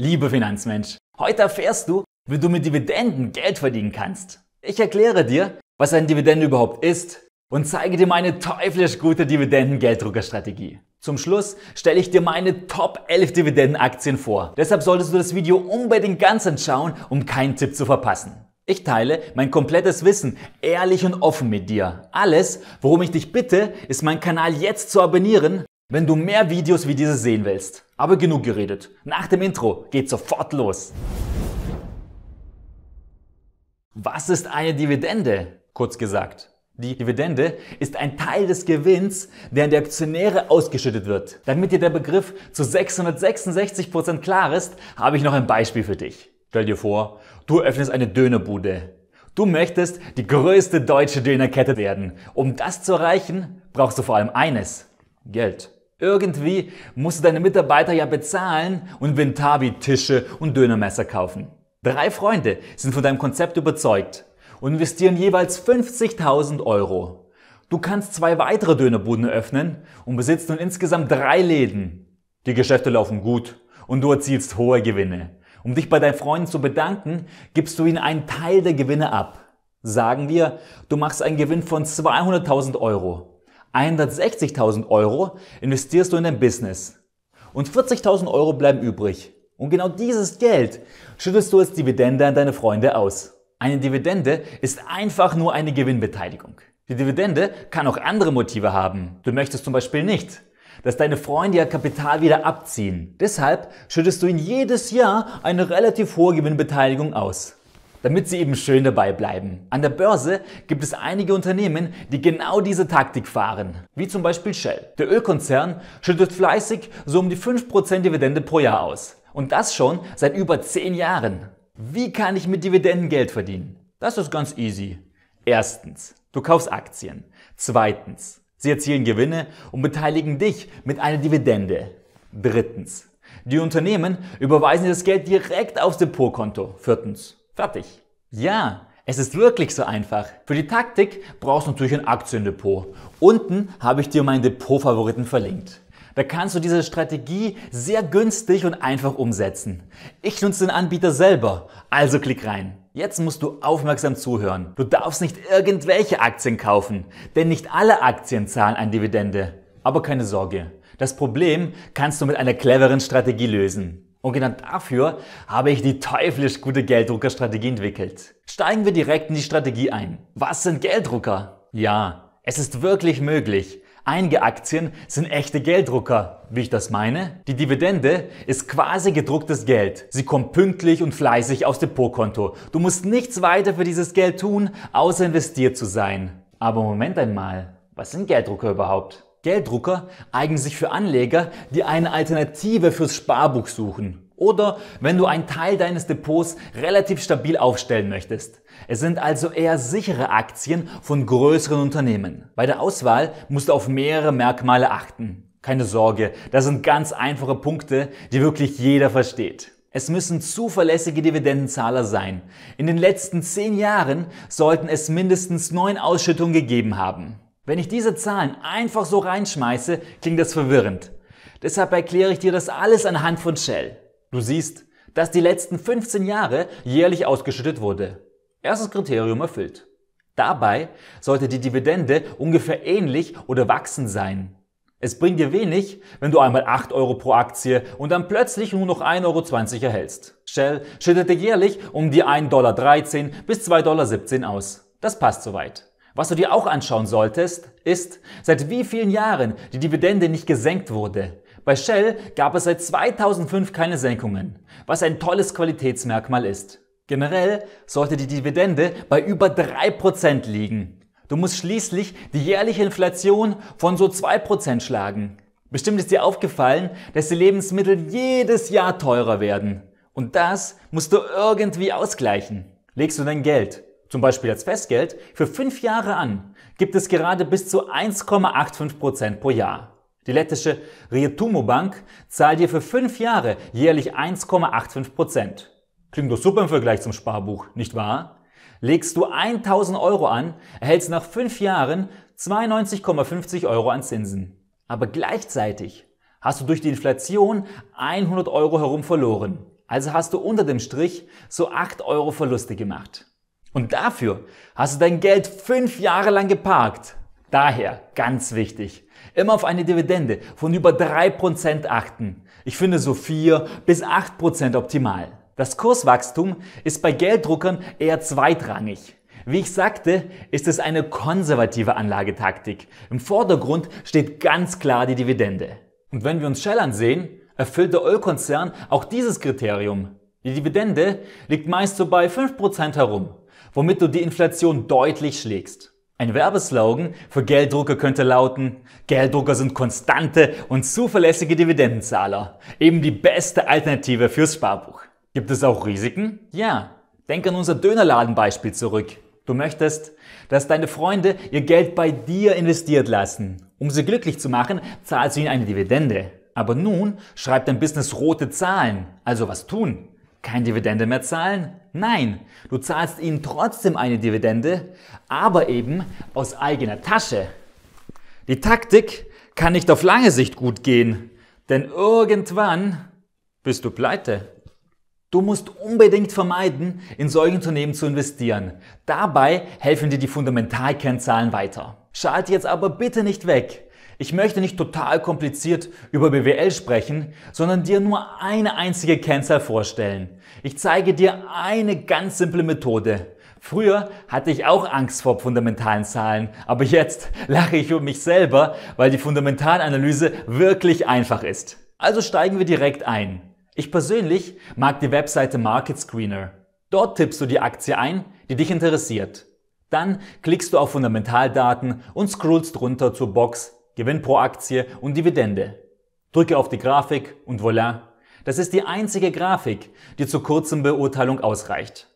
Liebe Finanzmensch, heute erfährst du, wie du mit Dividenden Geld verdienen kannst. Ich erkläre dir, was ein Dividende überhaupt ist und zeige dir meine teuflisch gute dividenden gelddrucker strategie Zum Schluss stelle ich dir meine Top 11 Dividendenaktien vor. Deshalb solltest du das Video unbedingt ganz anschauen, um keinen Tipp zu verpassen. Ich teile mein komplettes Wissen ehrlich und offen mit dir. Alles, worum ich dich bitte, ist meinen Kanal jetzt zu abonnieren wenn du mehr Videos wie dieses sehen willst, aber genug geredet. Nach dem Intro geht's sofort los. Was ist eine Dividende? Kurz gesagt. Die Dividende ist ein Teil des Gewinns, der an die Aktionäre ausgeschüttet wird. Damit dir der Begriff zu 666% Prozent klar ist, habe ich noch ein Beispiel für dich. Stell dir vor, du öffnest eine Dönerbude. Du möchtest die größte deutsche Dönerkette werden. Um das zu erreichen, brauchst du vor allem eines. Geld. Irgendwie musst du deine Mitarbeiter ja bezahlen und Ventavi Tische und Dönermesser kaufen. Drei Freunde sind von deinem Konzept überzeugt und investieren jeweils 50.000 Euro. Du kannst zwei weitere Dönerbuden öffnen und besitzt nun insgesamt drei Läden. Die Geschäfte laufen gut und du erzielst hohe Gewinne. Um dich bei deinen Freunden zu bedanken, gibst du ihnen einen Teil der Gewinne ab. Sagen wir, du machst einen Gewinn von 200.000 Euro 160.000 Euro investierst du in dein Business und 40.000 Euro bleiben übrig. Und genau dieses Geld schüttest du als Dividende an deine Freunde aus. Eine Dividende ist einfach nur eine Gewinnbeteiligung. Die Dividende kann auch andere Motive haben. Du möchtest zum Beispiel nicht, dass deine Freunde ihr Kapital wieder abziehen. Deshalb schüttest du ihnen jedes Jahr eine relativ hohe Gewinnbeteiligung aus damit sie eben schön dabei bleiben. An der Börse gibt es einige Unternehmen, die genau diese Taktik fahren, wie zum Beispiel Shell. Der Ölkonzern schüttet fleißig so um die 5% Dividende pro Jahr aus. Und das schon seit über 10 Jahren. Wie kann ich mit Dividenden Geld verdienen? Das ist ganz easy. Erstens, du kaufst Aktien. Zweitens, sie erzielen Gewinne und beteiligen dich mit einer Dividende. Drittens, die Unternehmen überweisen das Geld direkt aufs Depotkonto. Viertens, Fertig. Ja, es ist wirklich so einfach. Für die Taktik brauchst du natürlich ein Aktiendepot. Unten habe ich dir meinen Depot-Favoriten verlinkt. Da kannst du diese Strategie sehr günstig und einfach umsetzen. Ich nutze den Anbieter selber, also klick rein. Jetzt musst du aufmerksam zuhören. Du darfst nicht irgendwelche Aktien kaufen, denn nicht alle Aktien zahlen eine Dividende. Aber keine Sorge, das Problem kannst du mit einer cleveren Strategie lösen. Und genau dafür habe ich die teuflisch gute Gelddruckerstrategie entwickelt. Steigen wir direkt in die Strategie ein. Was sind Gelddrucker? Ja, es ist wirklich möglich. Einige Aktien sind echte Gelddrucker. Wie ich das meine? Die Dividende ist quasi gedrucktes Geld. Sie kommt pünktlich und fleißig aufs Depotkonto. Du musst nichts weiter für dieses Geld tun, außer investiert zu sein. Aber Moment einmal, was sind Gelddrucker überhaupt? Gelddrucker eignen sich für Anleger, die eine Alternative fürs Sparbuch suchen. Oder wenn du einen Teil deines Depots relativ stabil aufstellen möchtest. Es sind also eher sichere Aktien von größeren Unternehmen. Bei der Auswahl musst du auf mehrere Merkmale achten. Keine Sorge, das sind ganz einfache Punkte, die wirklich jeder versteht. Es müssen zuverlässige Dividendenzahler sein. In den letzten zehn Jahren sollten es mindestens neun Ausschüttungen gegeben haben. Wenn ich diese Zahlen einfach so reinschmeiße, klingt das verwirrend. Deshalb erkläre ich dir das alles anhand von Shell. Du siehst, dass die letzten 15 Jahre jährlich ausgeschüttet wurde. Erstes Kriterium erfüllt. Dabei sollte die Dividende ungefähr ähnlich oder wachsen sein. Es bringt dir wenig, wenn du einmal 8 Euro pro Aktie und dann plötzlich nur noch 1,20 Euro erhältst. Shell schüttete jährlich um die 1,13 bis 2,17 Dollar aus. Das passt soweit. Was du dir auch anschauen solltest, ist, seit wie vielen Jahren die Dividende nicht gesenkt wurde. Bei Shell gab es seit 2005 keine Senkungen, was ein tolles Qualitätsmerkmal ist. Generell sollte die Dividende bei über 3% liegen. Du musst schließlich die jährliche Inflation von so 2% schlagen. Bestimmt ist dir aufgefallen, dass die Lebensmittel jedes Jahr teurer werden. Und das musst du irgendwie ausgleichen. Legst du dein Geld zum Beispiel als Festgeld, für fünf Jahre an, gibt es gerade bis zu 1,85% Prozent pro Jahr. Die lettische Rietumo Bank zahlt dir für fünf Jahre jährlich 1,85%. Prozent. Klingt doch super im Vergleich zum Sparbuch, nicht wahr? Legst du 1000 Euro an, erhältst nach fünf Jahren 92,50 Euro an Zinsen. Aber gleichzeitig hast du durch die Inflation 100 Euro herum verloren. Also hast du unter dem Strich so 8 Euro Verluste gemacht. Und dafür hast du dein Geld fünf Jahre lang geparkt. Daher ganz wichtig, immer auf eine Dividende von über drei Prozent achten. Ich finde so vier bis acht Prozent optimal. Das Kurswachstum ist bei Gelddruckern eher zweitrangig. Wie ich sagte, ist es eine konservative Anlagetaktik. Im Vordergrund steht ganz klar die Dividende. Und wenn wir uns Shell ansehen, erfüllt der Ölkonzern auch dieses Kriterium. Die Dividende liegt meist so bei 5% herum womit du die Inflation deutlich schlägst. Ein Werbeslogan für Gelddrucker könnte lauten, Gelddrucker sind konstante und zuverlässige Dividendenzahler. Eben die beste Alternative fürs Sparbuch. Gibt es auch Risiken? Ja. Denk an unser Dönerladenbeispiel zurück. Du möchtest, dass deine Freunde ihr Geld bei dir investiert lassen. Um sie glücklich zu machen, zahlst du ihnen eine Dividende. Aber nun schreibt dein Business rote Zahlen. Also was tun? keine Dividende mehr zahlen? Nein, du zahlst ihnen trotzdem eine Dividende, aber eben aus eigener Tasche. Die Taktik kann nicht auf lange Sicht gut gehen, denn irgendwann bist du pleite. Du musst unbedingt vermeiden, in solchen Unternehmen zu investieren. Dabei helfen dir die Fundamentalkennzahlen weiter. Schalte jetzt aber bitte nicht weg. Ich möchte nicht total kompliziert über BWL sprechen, sondern dir nur eine einzige Kennzahl vorstellen. Ich zeige dir eine ganz simple Methode. Früher hatte ich auch Angst vor fundamentalen Zahlen, aber jetzt lache ich über mich selber, weil die Fundamentalanalyse wirklich einfach ist. Also steigen wir direkt ein. Ich persönlich mag die Webseite Market Screener. Dort tippst du die Aktie ein, die dich interessiert. Dann klickst du auf Fundamentaldaten und scrollst runter zur Box Gewinn pro Aktie und Dividende. Drücke auf die Grafik und voilà. Das ist die einzige Grafik, die zur kurzen Beurteilung ausreicht.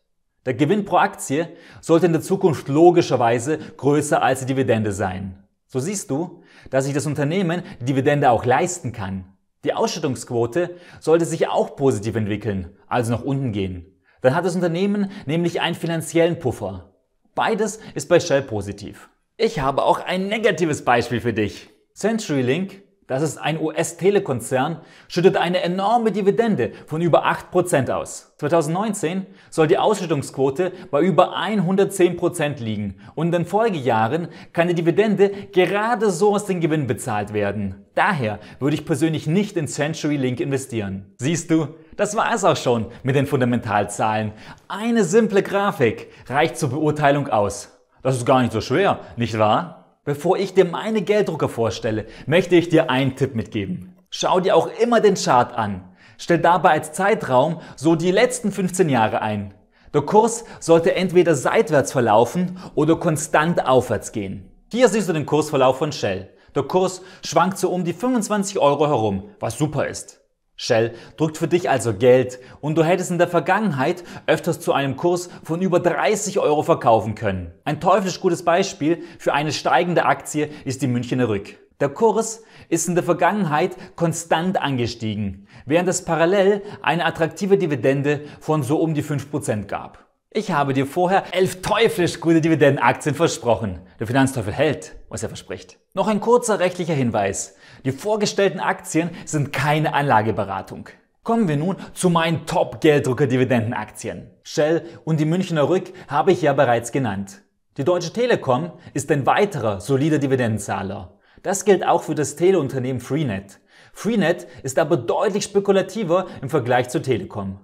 Der Gewinn pro Aktie sollte in der Zukunft logischerweise größer als die Dividende sein. So siehst du, dass sich das Unternehmen die Dividende auch leisten kann. Die Ausschüttungsquote sollte sich auch positiv entwickeln, also nach unten gehen. Dann hat das Unternehmen nämlich einen finanziellen Puffer. Beides ist bei Shell positiv. Ich habe auch ein negatives Beispiel für dich. CenturyLink, das ist ein US-Telekonzern, schüttet eine enorme Dividende von über 8% aus. 2019 soll die Ausschüttungsquote bei über 110% liegen und in den Folgejahren kann die Dividende gerade so aus dem Gewinn bezahlt werden. Daher würde ich persönlich nicht in CenturyLink investieren. Siehst du, das war es auch schon mit den Fundamentalzahlen. Eine simple Grafik reicht zur Beurteilung aus. Das ist gar nicht so schwer, nicht wahr? Bevor ich dir meine Gelddrucker vorstelle, möchte ich dir einen Tipp mitgeben. Schau dir auch immer den Chart an. Stell dabei als Zeitraum so die letzten 15 Jahre ein. Der Kurs sollte entweder seitwärts verlaufen oder konstant aufwärts gehen. Hier siehst du den Kursverlauf von Shell. Der Kurs schwankt so um die 25 Euro herum, was super ist. Shell drückt für dich also Geld und du hättest in der Vergangenheit öfters zu einem Kurs von über 30 Euro verkaufen können. Ein teuflisch gutes Beispiel für eine steigende Aktie ist die Münchner Rück. Der Kurs ist in der Vergangenheit konstant angestiegen, während es parallel eine attraktive Dividende von so um die 5% gab. Ich habe dir vorher elf teuflisch gute Dividendenaktien versprochen. Der Finanzteufel hält, was er verspricht. Noch ein kurzer rechtlicher Hinweis. Die vorgestellten Aktien sind keine Anlageberatung. Kommen wir nun zu meinen Top-Gelddrucker-Dividendenaktien. Shell und die Münchner Rück habe ich ja bereits genannt. Die Deutsche Telekom ist ein weiterer solider Dividendenzahler. Das gilt auch für das Teleunternehmen Freenet. Freenet ist aber deutlich spekulativer im Vergleich zur Telekom.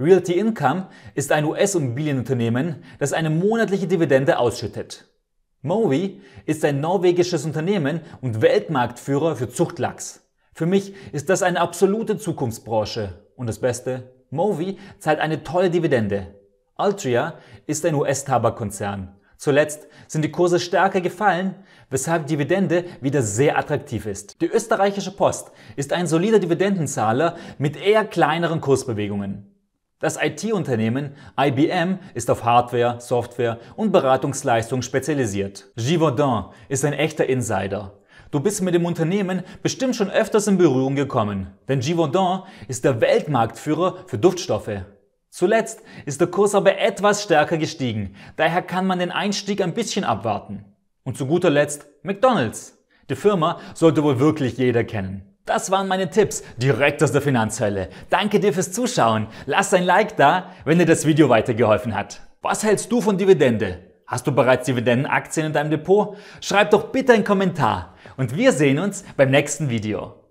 Realty Income ist ein US-Immobilienunternehmen, das eine monatliche Dividende ausschüttet. Mowi ist ein norwegisches Unternehmen und Weltmarktführer für Zuchtlachs. Für mich ist das eine absolute Zukunftsbranche. Und das Beste, Mowi zahlt eine tolle Dividende. Altria ist ein US-Tabakkonzern. Zuletzt sind die Kurse stärker gefallen, weshalb Dividende wieder sehr attraktiv ist. Die österreichische Post ist ein solider Dividendenzahler mit eher kleineren Kursbewegungen. Das IT-Unternehmen IBM ist auf Hardware, Software und Beratungsleistung spezialisiert. Givaudan ist ein echter Insider. Du bist mit dem Unternehmen bestimmt schon öfters in Berührung gekommen, denn Givaudan ist der Weltmarktführer für Duftstoffe. Zuletzt ist der Kurs aber etwas stärker gestiegen, daher kann man den Einstieg ein bisschen abwarten. Und zu guter Letzt McDonald's. Die Firma sollte wohl wirklich jeder kennen. Das waren meine Tipps direkt aus der Finanzhölle. Danke dir fürs Zuschauen. Lass ein Like da, wenn dir das Video weitergeholfen hat. Was hältst du von Dividende? Hast du bereits Dividendenaktien in deinem Depot? Schreib doch bitte einen Kommentar und wir sehen uns beim nächsten Video.